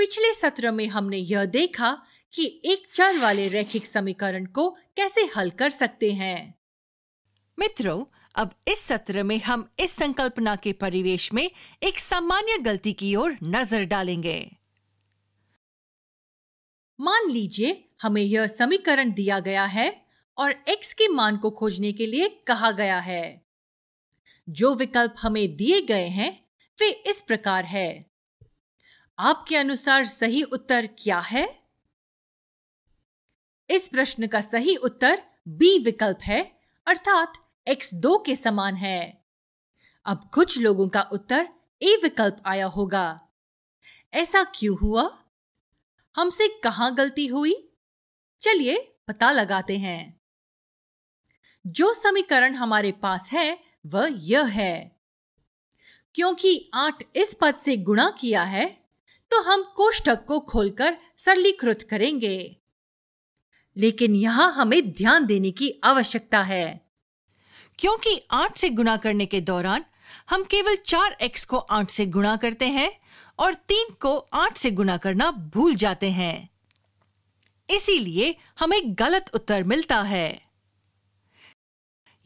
पिछले सत्र में हमने यह देखा कि एक चर वाले रैखिक समीकरण को कैसे हल कर सकते हैं मित्रों अब इस सत्र में हम इस संकल्पना के परिवेश में एक सामान्य गलती की ओर नजर डालेंगे मान लीजिए हमें यह समीकरण दिया गया है और x के मान को खोजने के लिए कहा गया है जो विकल्प हमें दिए गए हैं वे इस प्रकार है आपके अनुसार सही उत्तर क्या है इस प्रश्न का सही उत्तर बी विकल्प है अर्थात x दो के समान है अब कुछ लोगों का उत्तर ए विकल्प आया होगा ऐसा क्यों हुआ हमसे कहां गलती हुई चलिए पता लगाते हैं जो समीकरण हमारे पास है वह यह है क्योंकि आठ इस पद से गुणा किया है तो हम कोष्ठक को खोलकर सरलीकृत करेंगे लेकिन यहां हमें ध्यान देने की आवश्यकता है क्योंकि आठ से गुणा करने के दौरान हम केवल चार एक्स को आठ से गुणा करते हैं और तीन को आठ से गुणा करना भूल जाते हैं इसीलिए हमें गलत उत्तर मिलता है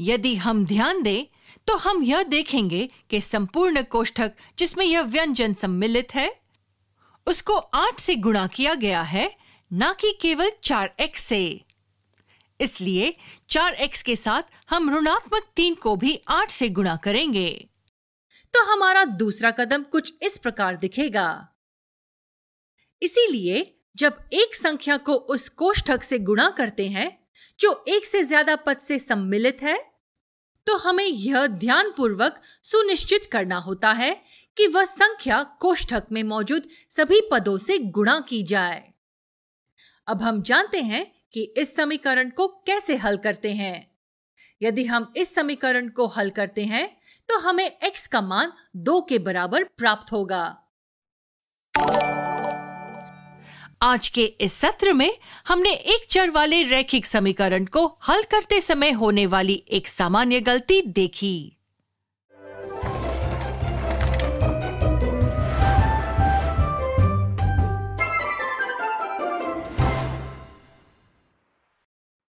यदि हम ध्यान दें तो हम यह देखेंगे कि संपूर्ण कोष्ठक जिसमें यह व्यंजन सम्मिलित है उसको आठ से गुणा किया गया है ना कि केवल चार एक्स से इसलिए चार एक्स के साथ हम ऋणात्मक तीन को भी आठ से गुणा करेंगे तो हमारा दूसरा कदम कुछ इस प्रकार दिखेगा इसीलिए जब एक संख्या को उस कोष्ठक से गुणा करते हैं जो एक से ज्यादा पद से सम्मिलित है तो हमें यह ध्यानपूर्वक सुनिश्चित करना होता है कि वह संख्या कोष्ठक में मौजूद सभी पदों से गुणा की जाए अब हम जानते हैं कि इस समीकरण को कैसे हल करते हैं यदि हम इस समीकरण को हल करते हैं तो हमें x का मान दो के बराबर प्राप्त होगा आज के इस सत्र में हमने एक चर वाले रैखिक समीकरण को हल करते समय होने वाली एक सामान्य गलती देखी